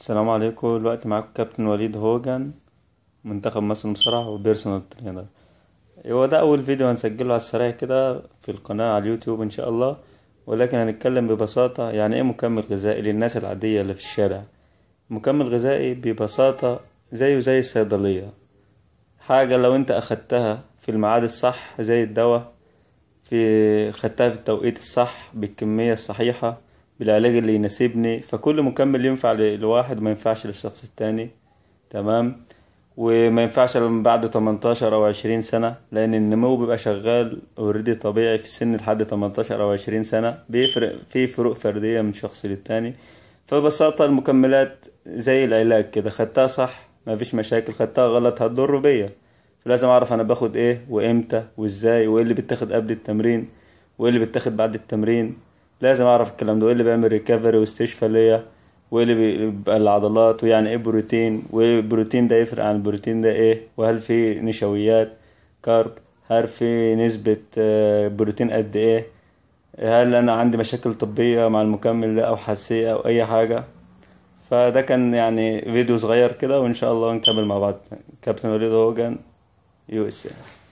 السلام عليكم الوقت معاكم كابتن وليد هوجن منتخب مصر المصارعة وبيرسونال ترينر هو ده أول فيديو هنسجله على السريع كده في القناة على اليوتيوب إن شاء الله ولكن هنتكلم ببساطة يعني إيه مكمل غذائي للناس العادية اللي في الشارع مكمل غذائي ببساطة زيه زي الصيدلية حاجة لو أنت أخدتها في الميعاد الصح زي الدواء في خدتها في التوقيت الصح بالكمية الصحيحة بالعلاج اللي يناسبني فكل مكمل ينفع لواحد ما ينفعش للشخص التاني تمام وما ينفعش من بعد 18 او 20 سنه لان النمو بيبقى شغال اوريدي طبيعي في سن لحد 18 او 20 سنه بيفرق في فروق فرديه من شخص للتاني فببساطه المكملات زي العلاج كده خدتها صح مفيش مشاكل خدتها غلط هتضر بيا فلازم اعرف انا باخد ايه وامتى وازاي وايه اللي بيتاخد قبل التمرين وايه اللي بيتاخد بعد التمرين لازم اعرف الكلام ده وايه اللي بيعمل ريكفري واستشفى ليا وايه اللي بيبقى العضلات ويعني ايه بروتين وايه البروتين ده يفرق عن البروتين ده ايه وهل في نشويات كارب هل في نسبة آه، بروتين قد ايه هل انا عندي مشاكل طبية مع المكمل ده او حساسية او اي حاجة فده كان يعني فيديو صغير كده وان شاء الله نكمل مع بعض كابتن وليد هوجن يو اس إيه.